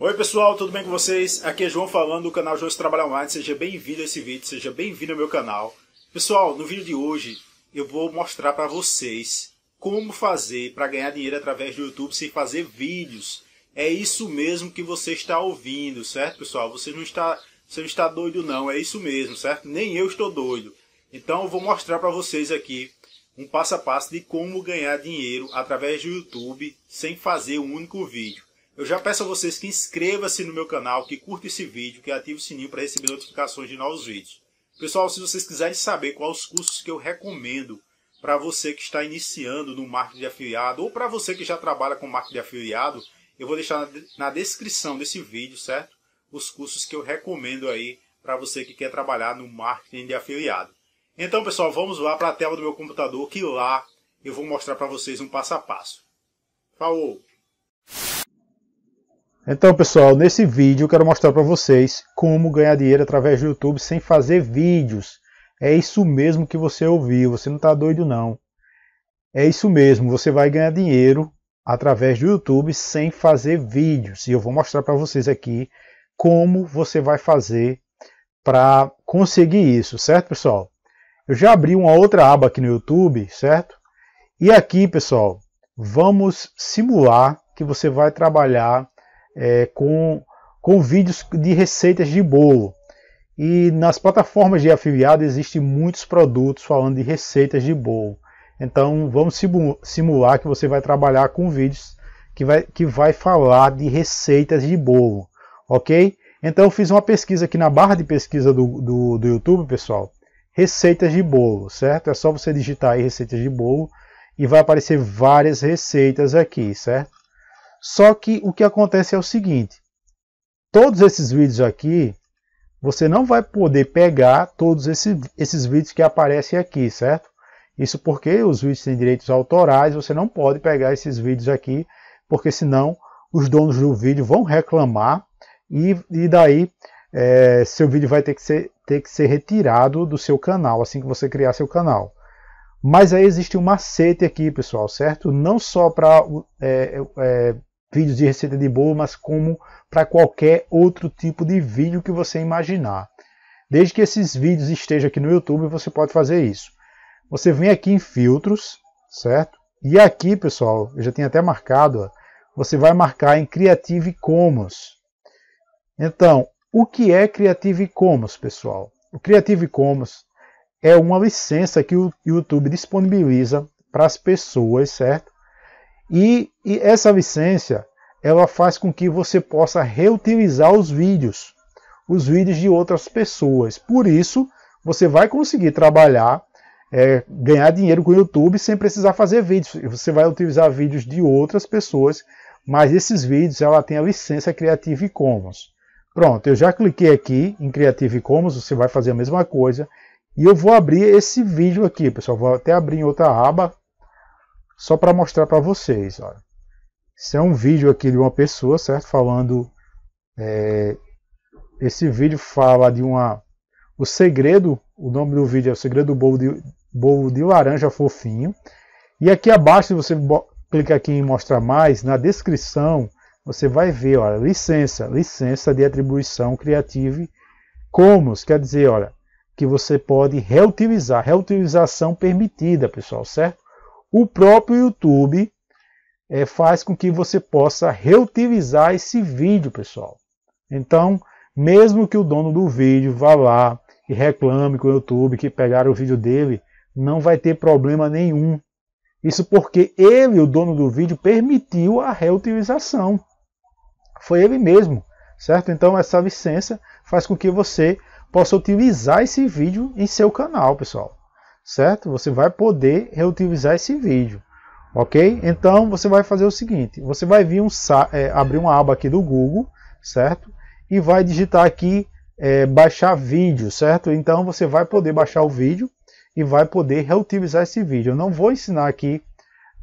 Oi pessoal, tudo bem com vocês? Aqui é João falando do canal João Trabalha Online. Seja bem-vindo a esse vídeo, seja bem-vindo ao meu canal. Pessoal, no vídeo de hoje eu vou mostrar para vocês como fazer para ganhar dinheiro através do YouTube sem fazer vídeos. É isso mesmo que você está ouvindo, certo pessoal? Você não está, você não está doido não, é isso mesmo, certo? Nem eu estou doido. Então eu vou mostrar para vocês aqui um passo a passo de como ganhar dinheiro através do YouTube sem fazer um único vídeo. Eu já peço a vocês que inscreva-se no meu canal, que curta esse vídeo, que ative o sininho para receber notificações de novos vídeos. Pessoal, se vocês quiserem saber quais os cursos que eu recomendo para você que está iniciando no marketing de afiliado ou para você que já trabalha com marketing de afiliado, eu vou deixar na descrição desse vídeo, certo? Os cursos que eu recomendo aí para você que quer trabalhar no marketing de afiliado. Então, pessoal, vamos lá para a tela do meu computador que lá eu vou mostrar para vocês um passo a passo. Falou! Então pessoal, nesse vídeo eu quero mostrar para vocês como ganhar dinheiro através do YouTube sem fazer vídeos. É isso mesmo que você ouviu, você não está doido não. É isso mesmo, você vai ganhar dinheiro através do YouTube sem fazer vídeos. E eu vou mostrar para vocês aqui como você vai fazer para conseguir isso, certo pessoal? Eu já abri uma outra aba aqui no YouTube, certo? E aqui pessoal, vamos simular que você vai trabalhar é, com, com vídeos de receitas de bolo. E nas plataformas de afiliado existem muitos produtos falando de receitas de bolo. Então vamos simular que você vai trabalhar com vídeos que vai, que vai falar de receitas de bolo, ok? Então eu fiz uma pesquisa aqui na barra de pesquisa do, do, do YouTube, pessoal. Receitas de bolo, certo? É só você digitar aí receitas de bolo e vai aparecer várias receitas aqui, certo? Só que o que acontece é o seguinte: todos esses vídeos aqui, você não vai poder pegar todos esses, esses vídeos que aparecem aqui, certo? Isso porque os vídeos têm direitos autorais, você não pode pegar esses vídeos aqui, porque senão os donos do vídeo vão reclamar e, e daí é, seu vídeo vai ter que, ser, ter que ser retirado do seu canal, assim que você criar seu canal. Mas aí existe um macete aqui, pessoal, certo? Não só para é, é, vídeos de receita de bolo, mas como para qualquer outro tipo de vídeo que você imaginar. Desde que esses vídeos estejam aqui no YouTube, você pode fazer isso. Você vem aqui em filtros, certo? E aqui, pessoal, eu já tenho até marcado, ó, você vai marcar em Creative Commons. Então, o que é Creative Commons, pessoal? O Creative Commons é uma licença que o YouTube disponibiliza para as pessoas, certo? E, e essa licença ela faz com que você possa reutilizar os vídeos, os vídeos de outras pessoas. Por isso, você vai conseguir trabalhar, é, ganhar dinheiro com o YouTube sem precisar fazer vídeos. Você vai utilizar vídeos de outras pessoas, mas esses vídeos ela tem a licença Creative Commons. Pronto, eu já cliquei aqui em Creative Commons, você vai fazer a mesma coisa. E eu vou abrir esse vídeo aqui, pessoal. Vou até abrir em outra aba, só para mostrar para vocês. Olha. Isso é um vídeo aqui de uma pessoa, certo? Falando. É, esse vídeo fala de uma. O segredo, o nome do vídeo é O Segredo do Bolo de, bolo de Laranja Fofinho. E aqui abaixo, se você clicar aqui em mostrar mais, na descrição você vai ver, olha, licença, licença de atribuição Creative Commons, quer dizer, olha, que você pode reutilizar, reutilização permitida, pessoal, certo? O próprio YouTube é, faz com que você possa reutilizar esse vídeo, pessoal. Então, mesmo que o dono do vídeo vá lá e reclame com o YouTube que pegaram o vídeo dele, não vai ter problema nenhum. Isso porque ele, o dono do vídeo, permitiu a reutilização. Foi ele mesmo, certo? Então essa licença faz com que você possa utilizar esse vídeo em seu canal, pessoal certo? Você vai poder reutilizar esse vídeo, ok? Então você vai fazer o seguinte, você vai vir um, é, abrir uma aba aqui do Google, certo? E vai digitar aqui é, baixar vídeo, certo? Então você vai poder baixar o vídeo e vai poder reutilizar esse vídeo. Eu não vou ensinar aqui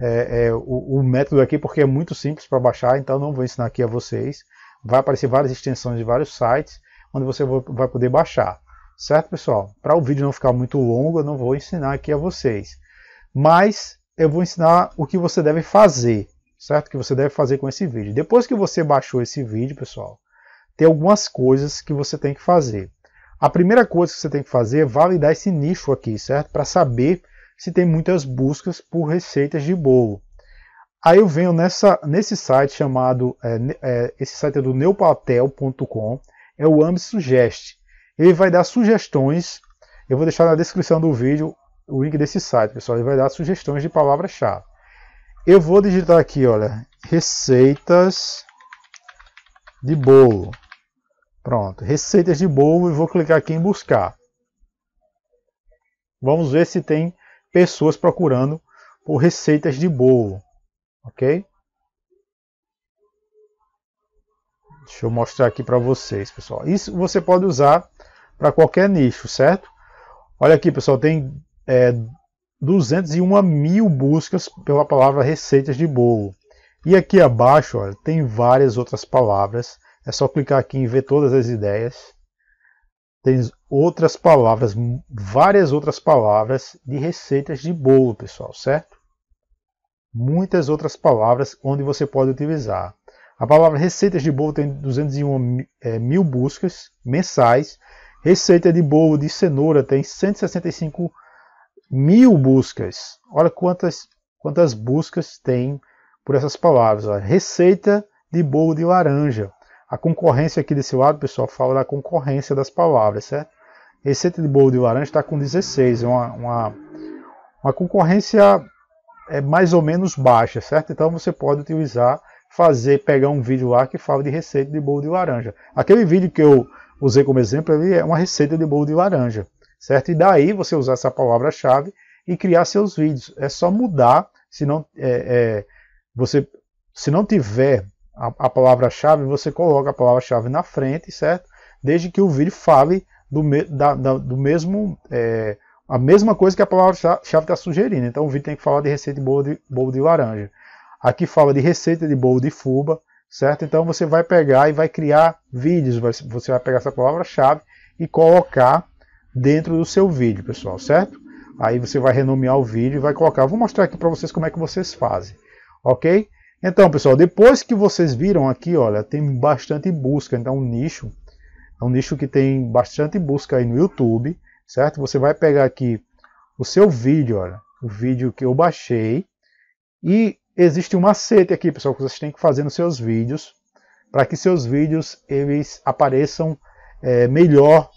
é, é, o, o, método aqui porque é muito simples para baixar, então não vou ensinar aqui a vocês. Vai aparecer várias extensões de vários sites onde você vai poder baixar. Certo, pessoal? Para o vídeo não ficar muito longo, eu não vou ensinar aqui a vocês. Mas eu vou ensinar o que você deve fazer, certo? O que você deve fazer com esse vídeo. Depois que você baixou esse vídeo, pessoal, tem algumas coisas que você tem que fazer. A primeira coisa que você tem que fazer é validar esse nicho aqui, certo? Para saber se tem muitas buscas por receitas de bolo. Aí eu venho nessa, nesse site chamado, é, é, esse site é do neopatel.com, é o AmbiSuggest. Ele vai dar sugestões. Eu vou deixar na descrição do vídeo o link desse site, pessoal. Ele vai dar sugestões de palavra chave Eu vou digitar aqui, olha, receitas de bolo. Pronto, receitas de bolo e vou clicar aqui em buscar. Vamos ver se tem pessoas procurando por receitas de bolo, ok? Deixa eu mostrar aqui para vocês, pessoal. Isso você pode usar para qualquer nicho, certo? Olha aqui, pessoal, tem é, 201 mil buscas pela palavra receitas de bolo. E aqui abaixo olha, tem várias outras palavras. É só clicar aqui em ver todas as ideias. Tem outras palavras, várias outras palavras de receitas de bolo, pessoal, certo? Muitas outras palavras onde você pode utilizar. A palavra receitas de bolo tem 201 eh, mil buscas mensais. Receita de bolo de cenoura tem 165 mil buscas. Olha quantas, quantas buscas tem por essas palavras. Receita de bolo de laranja. A concorrência aqui desse lado, pessoal, fala da concorrência das palavras, certo? Receita de bolo de laranja está com 16, é uma, uma, uma concorrência é mais ou menos baixa, certo? Então você pode utilizar fazer, pegar um vídeo lá que fala de receita de bolo de laranja. Aquele vídeo que eu usei como exemplo, ele é uma receita de bolo de laranja, certo? E daí você usar essa palavra-chave e criar seus vídeos. É só mudar, se não, é, é, você, se não tiver a, a palavra-chave, você coloca a palavra-chave na frente, certo? Desde que o vídeo fale do, me, da, da, do mesmo... É, a mesma coisa que a palavra-chave está sugerindo. Então o vídeo tem que falar de receita de bolo de, bolo de laranja. Aqui fala de receita de bolo de fubá, certo? Então você vai pegar e vai criar vídeos, você vai pegar essa palavra-chave e colocar dentro do seu vídeo, pessoal, certo? Aí você vai renomear o vídeo e vai colocar. Vou mostrar aqui para vocês como é que vocês fazem, ok? Então, pessoal, depois que vocês viram aqui, olha, tem bastante busca, então é um nicho, é um nicho que tem bastante busca aí no YouTube, certo? Você vai pegar aqui o seu vídeo, olha, o vídeo que eu baixei e existe um macete aqui, pessoal, que vocês têm que fazer nos seus vídeos para que seus vídeos eles apareçam é, melhor,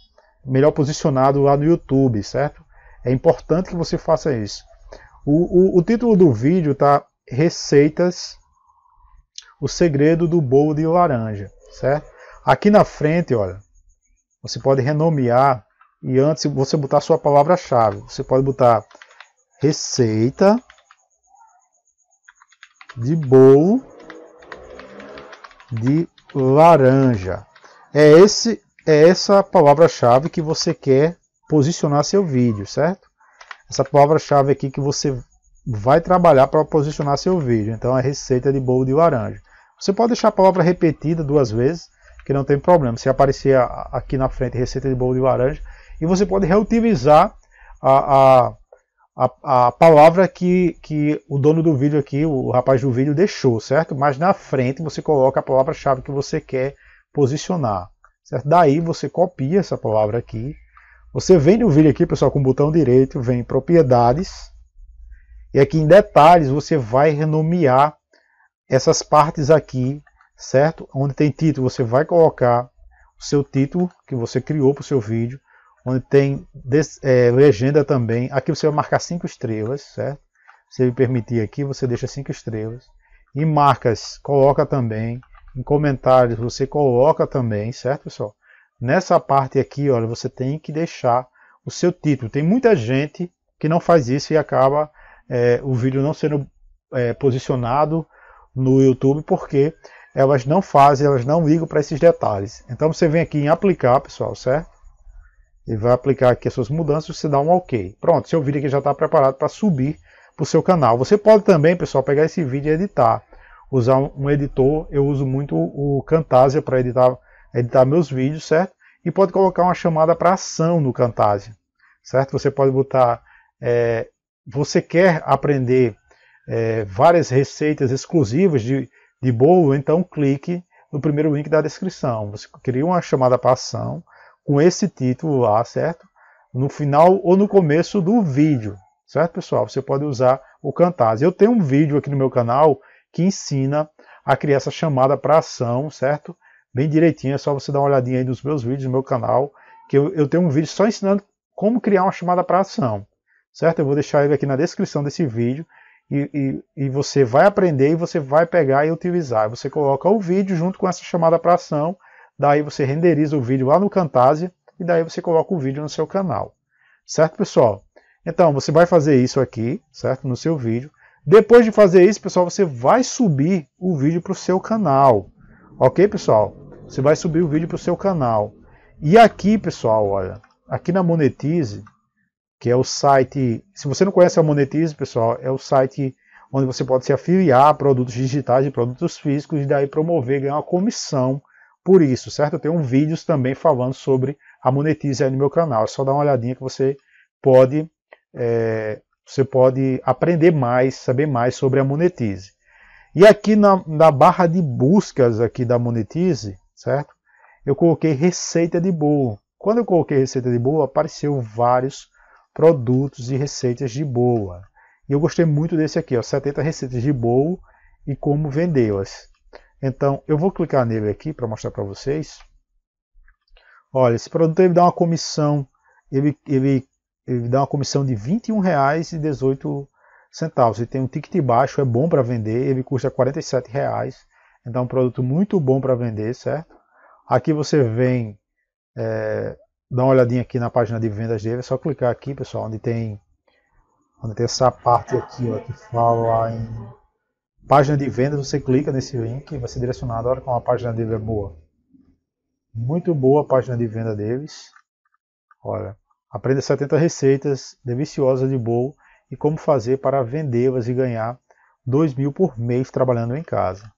melhor posicionado lá no YouTube, certo? É importante que você faça isso. O, o, o título do vídeo tá Receitas, o segredo do bolo de laranja, certo? Aqui na frente, olha, você pode renomear e antes você botar sua palavra-chave. Você pode botar receita de bolo de laranja. É esse é essa palavra-chave que você quer posicionar seu vídeo, certo? Essa palavra-chave aqui que você vai trabalhar para posicionar seu vídeo. Então é receita de bolo de laranja. Você pode deixar a palavra repetida duas vezes, que não tem problema. Se aparecer aqui na frente receita de bolo de laranja, e você pode reutilizar a, a a, a palavra que, que o dono do vídeo aqui, o rapaz do vídeo, deixou, certo? Mas na frente você coloca a palavra-chave que você quer posicionar, certo? Daí você copia essa palavra aqui. Você vem no vídeo aqui, pessoal, com o botão direito, vem propriedades. E aqui em detalhes você vai renomear essas partes aqui, certo? Onde tem título, você vai colocar o seu título que você criou para o seu vídeo onde tem é, legenda também. Aqui você vai marcar cinco estrelas, certo? Se ele permitir aqui, você deixa cinco estrelas. Em marcas, coloca também. Em comentários, você coloca também, certo, pessoal? Nessa parte aqui, olha, você tem que deixar o seu título. Tem muita gente que não faz isso e acaba é, o vídeo não sendo é, posicionado no YouTube porque elas não fazem, elas não ligam para esses detalhes. Então você vem aqui em aplicar, pessoal, certo? Ele vai aplicar aqui as suas mudanças, você dá um OK. Pronto, seu vídeo aqui já está preparado para subir para o seu canal. Você pode também, pessoal, pegar esse vídeo e editar. Usar um editor, eu uso muito o Camtasia para editar, editar meus vídeos, certo? E pode colocar uma chamada para ação no Camtasia, certo? Você pode botar, é, você quer aprender é, várias receitas exclusivas de, de bolo, então clique no primeiro link da descrição. Você cria uma chamada para ação, com esse título lá, certo? No final ou no começo do vídeo, certo, pessoal? Você pode usar o Cantase. Eu tenho um vídeo aqui no meu canal que ensina a criar essa chamada para ação, certo? Bem direitinho, é só você dar uma olhadinha aí nos meus vídeos, no meu canal, que eu, eu tenho um vídeo só ensinando como criar uma chamada para ação, certo? Eu vou deixar ele aqui na descrição desse vídeo e, e, e, você vai aprender e você vai pegar e utilizar. Você coloca o vídeo junto com essa chamada para ação Daí você renderiza o vídeo lá no Camtasia e daí você coloca o vídeo no seu canal. Certo, pessoal? Então, você vai fazer isso aqui, certo? No seu vídeo. Depois de fazer isso, pessoal, você vai subir o vídeo para o seu canal. Ok, pessoal? Você vai subir o vídeo para o seu canal. E aqui, pessoal, olha. Aqui na Monetize, que é o site... Se você não conhece a Monetize, pessoal, é o site onde você pode se afiliar a produtos digitais e produtos físicos e daí promover, ganhar uma comissão por isso, certo? Eu tenho vídeos também falando sobre a monetize aí no meu canal. É só dar uma olhadinha que você pode, é, você pode aprender mais, saber mais sobre a monetize. E aqui na, na barra de buscas aqui da monetize, certo? Eu coloquei receita de bolo. Quando eu coloquei receita de bolo, apareceu vários produtos e receitas de bolo. E eu gostei muito desse aqui, ó, 70 receitas de bolo e como vendê-las. Então, eu vou clicar nele aqui para mostrar para vocês. Olha, esse produto ele dá uma comissão, ele, ele, ele dá uma comissão de R$ 21,18. Ele tem um ticket baixo, é bom para vender, ele custa R$ 47,00. Então, é um produto muito bom para vender, certo? Aqui você vem, é, dá uma olhadinha aqui na página de vendas dele, é só clicar aqui, pessoal, onde tem, onde tem essa parte aqui, ó, que fala em Página de venda, você clica nesse link e vai ser direcionado. Olha como a página dele é boa. Muito boa a página de venda deles. Olha, aprenda 70 receitas deliciosas de bolo e como fazer para vendê-las e ganhar 2 mil por mês trabalhando em casa.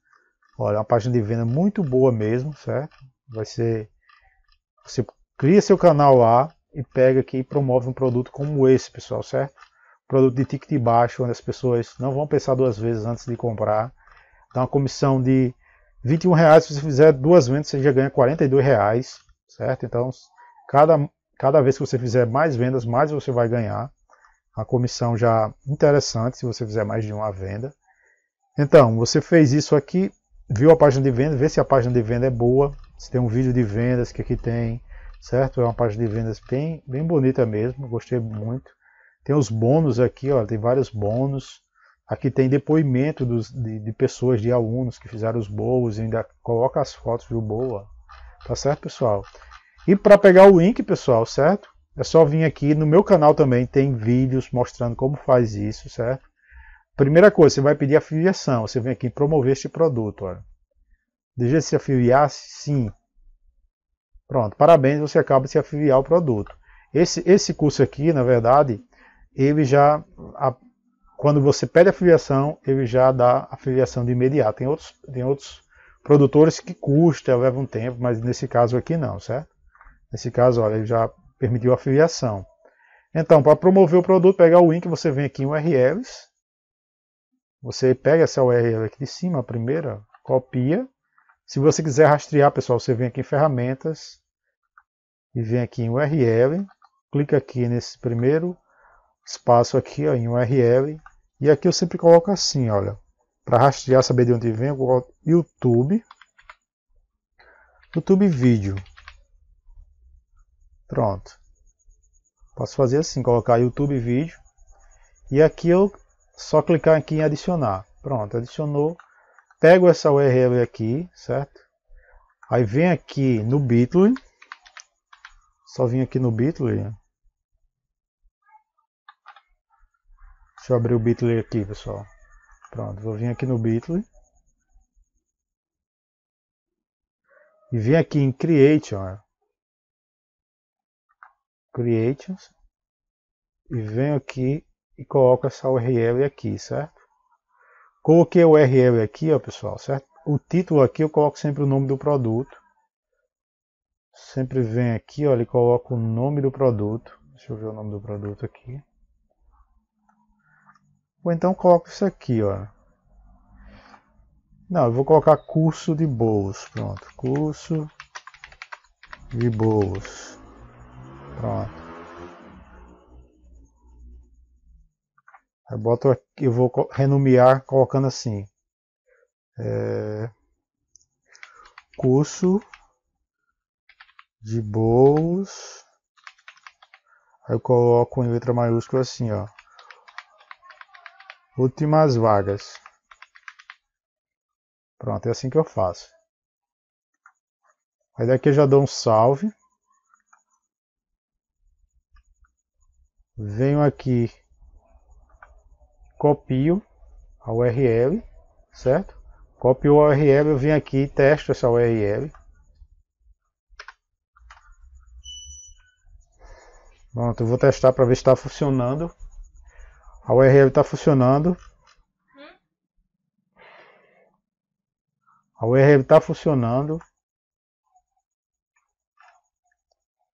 Olha, uma página de venda muito boa mesmo, certo? Vai ser... Você cria seu canal lá e pega aqui e promove um produto como esse, pessoal, certo? produto de ticket baixo, onde as pessoas não vão pensar duas vezes antes de comprar. Dá uma comissão de 21 reais, se você fizer duas vendas, você já ganha 42 reais, certo? Então, cada, cada vez que você fizer mais vendas, mais você vai ganhar. Uma comissão já interessante, se você fizer mais de uma venda. Então, você fez isso aqui, viu a página de venda, vê se a página de venda é boa, se tem um vídeo de vendas que aqui tem, certo? É uma página de vendas bem, bem bonita mesmo, gostei muito. Tem os bônus aqui, ó, tem vários bônus. Aqui tem depoimento dos, de, de, pessoas, de alunos que fizeram os boas, ainda coloca as fotos do boa. Tá certo, pessoal? E para pegar o link, pessoal, certo? É só vir aqui no meu canal também, tem vídeos mostrando como faz isso, certo? Primeira coisa, você vai pedir afiliação, você vem aqui em promover este produto, olha. Deseja se afiliar? Sim. Pronto, parabéns, você acaba de se afiliar ao produto. Esse, esse curso aqui, na verdade, ele já, a, quando você pede a filiação, ele já dá a filiação de imediato. Tem outros, tem outros produtores que custa, leva um tempo, mas nesse caso aqui não, certo? Nesse caso, olha, ele já permitiu a filiação. Então, para promover o produto, pegar o link, você vem aqui em URLs, você pega essa URL aqui de cima, a primeira, copia. Se você quiser rastrear, pessoal, você vem aqui em ferramentas e vem aqui em URL, clica aqui nesse primeiro espaço aqui ó, em URL. E aqui eu sempre coloco assim, olha. Para rastrear, saber de onde vem, eu coloco YouTube. YouTube Vídeo. Pronto. Posso fazer assim, colocar YouTube Vídeo. E aqui eu só clicar aqui em adicionar. Pronto, adicionou. Pego essa URL aqui, certo? Aí vem aqui no Bitly. Só vim aqui no Bitly. Deixa eu abrir o Bitly aqui, pessoal. Pronto, vou vir aqui no Bitly. E vim aqui em Create, ó. Creations. E venho aqui e coloco essa URL aqui, certo? Coloquei a URL aqui, ó, pessoal, certo? O título aqui eu coloco sempre o nome do produto. Sempre vem aqui, olha, ele coloca o nome do produto. Deixa eu ver o nome do produto aqui. Ou então coloco isso aqui, ó. Não, eu vou colocar curso de bolos, pronto. Curso de bolos. Pronto. Eu boto aqui, eu vou renomear colocando assim. É, curso de bolos. Aí eu coloco em letra maiúscula assim, ó últimas vagas. Pronto, é assim que eu faço. Aí daqui eu já dou um salve. Venho aqui, copio a URL, certo? Copio a URL, eu venho aqui e testo essa URL. Pronto, eu vou testar para ver se está funcionando. A URL está funcionando. A URL está funcionando.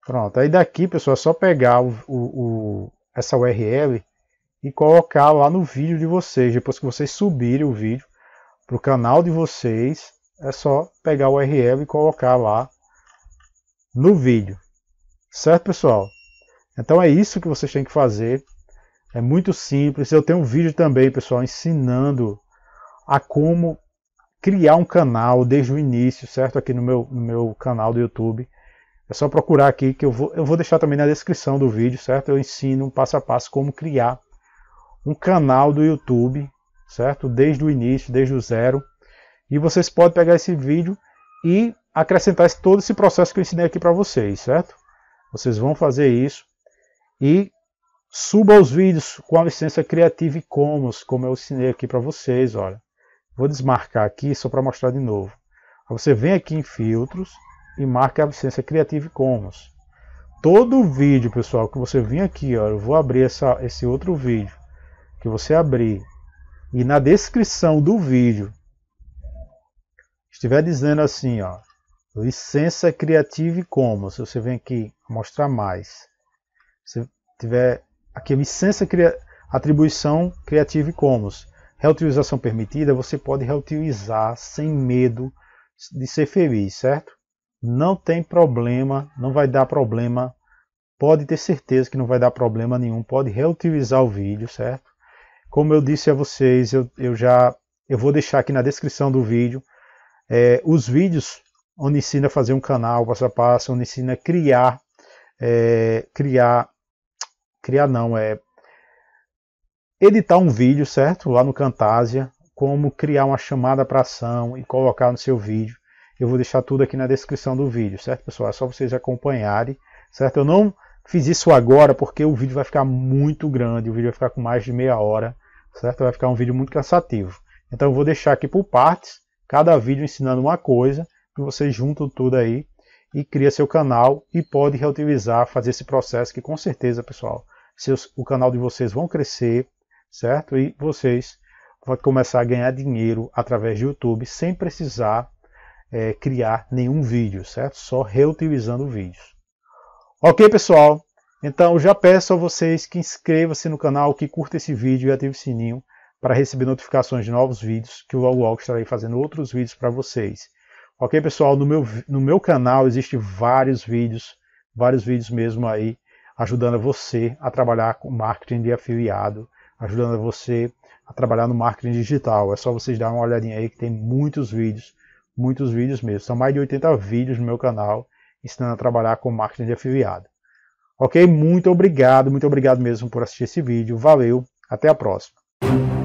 Pronto. Aí daqui, pessoal, é só pegar o, o, o, essa URL e colocar lá no vídeo de vocês. Depois que vocês subirem o vídeo para o canal de vocês, é só pegar a URL e colocar lá no vídeo. Certo, pessoal? Então é isso que vocês têm que fazer é muito simples. Eu tenho um vídeo também, pessoal, ensinando a como criar um canal desde o início, certo? Aqui no meu, no meu canal do YouTube. É só procurar aqui que eu vou, eu vou deixar também na descrição do vídeo, certo? Eu ensino passo a passo como criar um canal do YouTube, certo? Desde o início, desde o zero. E vocês podem pegar esse vídeo e acrescentar todo esse processo que eu ensinei aqui para vocês, certo? Vocês vão fazer isso e Suba os vídeos com a licença Creative Commons, como eu ensinei aqui para vocês, olha. Vou desmarcar aqui só para mostrar de novo. Você vem aqui em filtros e marca a licença Creative Commons. Todo vídeo, pessoal, que você vir aqui, ó, eu vou abrir essa, esse outro vídeo que você abrir e na descrição do vídeo estiver dizendo assim, ó, licença Creative Commons, você vem aqui mostrar mais. Se tiver aqui licença cria, atribuição Creative Commons. Reutilização permitida, você pode reutilizar sem medo de ser feliz, certo? Não tem problema, não vai dar problema. Pode ter certeza que não vai dar problema nenhum. Pode reutilizar o vídeo, certo? Como eu disse a vocês, eu, eu já eu vou deixar aqui na descrição do vídeo é, os vídeos onde ensina a fazer um canal passo a passo, onde ensina a criar, é, criar criar não, é editar um vídeo, certo? Lá no Camtasia, como criar uma chamada para ação e colocar no seu vídeo. Eu vou deixar tudo aqui na descrição do vídeo, certo, pessoal? É só vocês acompanharem, certo? Eu não fiz isso agora porque o vídeo vai ficar muito grande, o vídeo vai ficar com mais de meia hora, certo? Vai ficar um vídeo muito cansativo. Então eu vou deixar aqui por partes, cada vídeo ensinando uma coisa, e vocês juntam tudo aí e cria seu canal e pode reutilizar, fazer esse processo que com certeza, pessoal, seus, o canal de vocês vão crescer, certo? E vocês vão começar a ganhar dinheiro através do YouTube sem precisar é, criar nenhum vídeo, certo? Só reutilizando vídeos. Ok, pessoal? Então já peço a vocês que inscreva se no canal, que curta esse vídeo e ative o sininho para receber notificações de novos vídeos, que o logo logo estarei fazendo outros vídeos para vocês. Ok, pessoal? No meu, no meu canal existe vários vídeos, vários vídeos mesmo aí, ajudando você a trabalhar com marketing de afiliado, ajudando você a trabalhar no marketing digital. É só vocês darem uma olhadinha aí que tem muitos vídeos, muitos vídeos mesmo. São mais de 80 vídeos no meu canal ensinando a trabalhar com marketing de afiliado. Ok? Muito obrigado, muito obrigado mesmo por assistir esse vídeo. Valeu, até a próxima.